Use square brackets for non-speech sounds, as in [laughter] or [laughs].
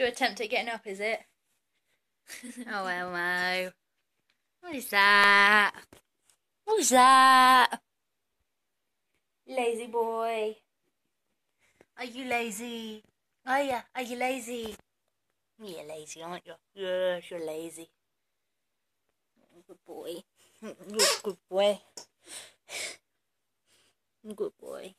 to attempt at getting up, is it? [laughs] oh, hello! What is that? What is that? Lazy boy. Are you lazy? Are oh, you? Are you lazy? You're lazy, aren't you? Yes, you're lazy. Good boy. Good boy. Good boy.